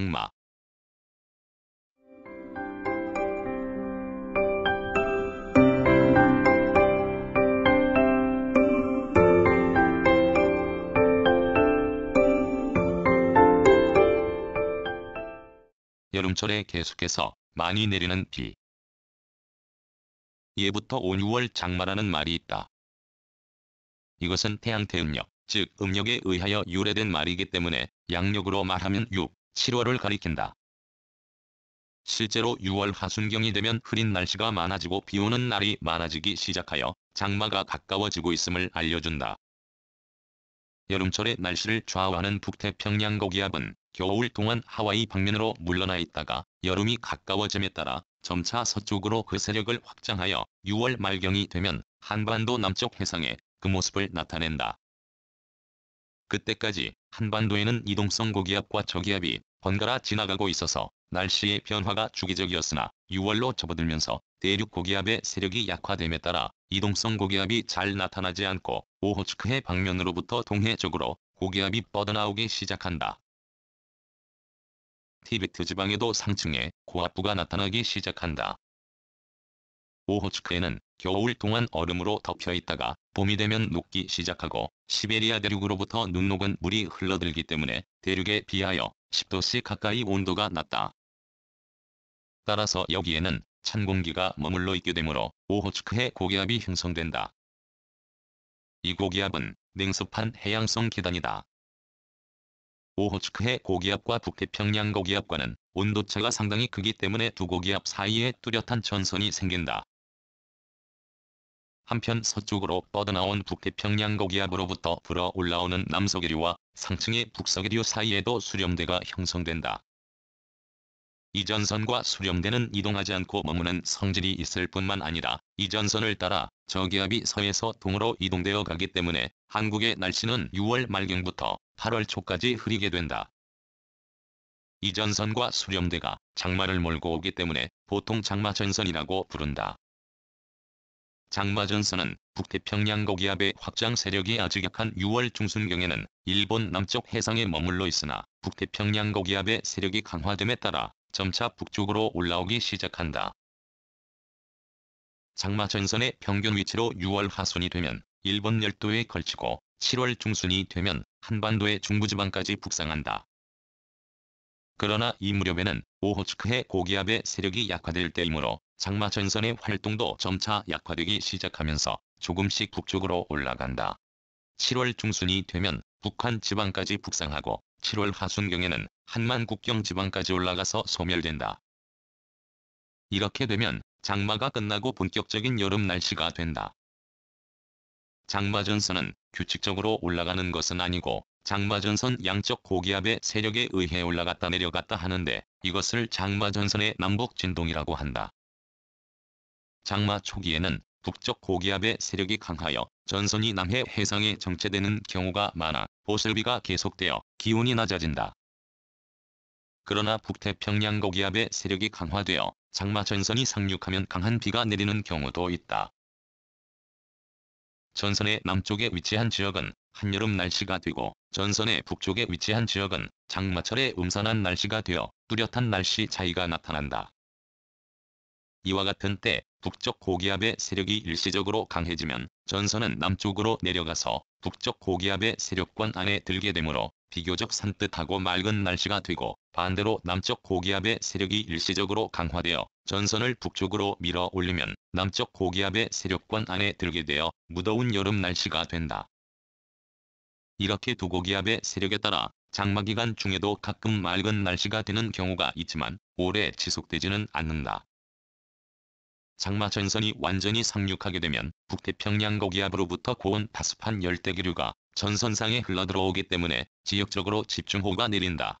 악마 여름철에 계속해서 많이 내리는 비 예부터 온 6월 장마라는 말이 있다. 이것은 태양태음력, 즉 음력에 의하여 유래된 말이기 때문에 양력으로 말하면 6, 7월을 가리킨다. 실제로 6월 하순경이 되면 흐린 날씨가 많아지고 비오는 날이 많아지기 시작하여 장마가 가까워지고 있음을 알려준다. 여름철의 날씨를 좌우하는 북태평양 고기압은 겨울 동안 하와이 방면으로 물러나 있다가 여름이 가까워짐에 따라 점차 서쪽으로 그 세력을 확장하여 6월 말경이 되면 한반도 남쪽 해상에 그 모습을 나타낸다. 그때까지 한반도에는 이동성 고기압과 저기압이 번갈아 지나가고 있어서 날씨의 변화가 주기적이었으나 6월로 접어들면서 대륙 고기압의 세력이 약화됨에 따라 이동성 고기압이 잘 나타나지 않고 오호츠크해 방면으로부터 동해 쪽으로 고기압이 뻗어나오기 시작한다. 티베트 지방에도 상층에 고압부가 나타나기 시작한다. 오호츠크에는 겨울 동안 얼음으로 덮여 있다가 봄이 되면 녹기 시작하고 시베리아 대륙으로부터 눈 녹은 물이 흘러들기 때문에 대륙에 비하여 10도씨 가까이 온도가 낮다. 따라서 여기에는 찬 공기가 머물러 있게 되므로 오호츠크해 고기압이 형성된다. 이 고기압은 냉습한 해양성 기단이다. 오호츠크해 고기압과 북태평양 고기압과는 온도차가 상당히 크기 때문에 두 고기압 사이에 뚜렷한 전선이 생긴다. 한편 서쪽으로 뻗어나온 북태평양 고기압으로부터 불어올라오는 남서기류와 상층의 북서기류 사이에도 수렴대가 형성된다. 이 전선과 수렴대는 이동하지 않고 머무는 성질이 있을 뿐만 아니라 이 전선을 따라 저기압이 서에서 동으로 이동되어 가기 때문에 한국의 날씨는 6월 말경부터 8월 초까지 흐리게 된다. 이 전선과 수렴대가 장마를 몰고 오기 때문에 보통 장마 전선이라고 부른다. 장마전선은 북태평양 고기압의 확장 세력이 아주 약한 6월 중순경에는 일본 남쪽 해상에 머물러 있으나 북태평양 고기압의 세력이 강화됨에 따라 점차 북쪽으로 올라오기 시작한다. 장마전선의 평균 위치로 6월 하순이 되면 일본 열도에 걸치고 7월 중순이 되면 한반도의 중부지방까지 북상한다. 그러나 이 무렵에는 오호츠크해 고기압의 세력이 약화될 때이므로 장마 전선의 활동도 점차 약화되기 시작하면서 조금씩 북쪽으로 올라간다. 7월 중순이 되면 북한 지방까지 북상하고 7월 하순경에는 한만 국경 지방까지 올라가서 소멸된다. 이렇게 되면 장마가 끝나고 본격적인 여름 날씨가 된다. 장마 전선은 규칙적으로 올라가는 것은 아니고 장마전선 양쪽 고기압의 세력에 의해 올라갔다 내려갔다 하는데 이것을 장마전선의 남북 진동이라고 한다. 장마 초기에는 북쪽 고기압의 세력이 강하여 전선이 남해 해상에 정체되는 경우가 많아 보슬비가 계속되어 기온이 낮아진다. 그러나 북태평양 고기압의 세력이 강화되어 장마 전선이 상륙하면 강한 비가 내리는 경우도 있다. 전선의 남쪽에 위치한 지역은 한여름 날씨가 되고 전선의 북쪽에 위치한 지역은 장마철에 음산한 날씨가 되어 뚜렷한 날씨 차이가 나타난다. 이와 같은 때 북쪽 고기압의 세력이 일시적으로 강해지면 전선은 남쪽으로 내려가서 북쪽 고기압의 세력권 안에 들게 되므로 비교적 산뜻하고 맑은 날씨가 되고 반대로 남쪽 고기압의 세력이 일시적으로 강화되어 전선을 북쪽으로 밀어 올리면 남쪽 고기압의 세력권 안에 들게 되어 무더운 여름 날씨가 된다. 이렇게 두 고기압의 세력에 따라 장마기간 중에도 가끔 맑은 날씨가 되는 경우가 있지만 오래 지속되지는 않는다. 장마 전선이 완전히 상륙하게 되면 북태평양 고기압으로부터 고온 다습한 열대기류가 전선상에 흘러들어오기 때문에 지역적으로 집중호우가 내린다.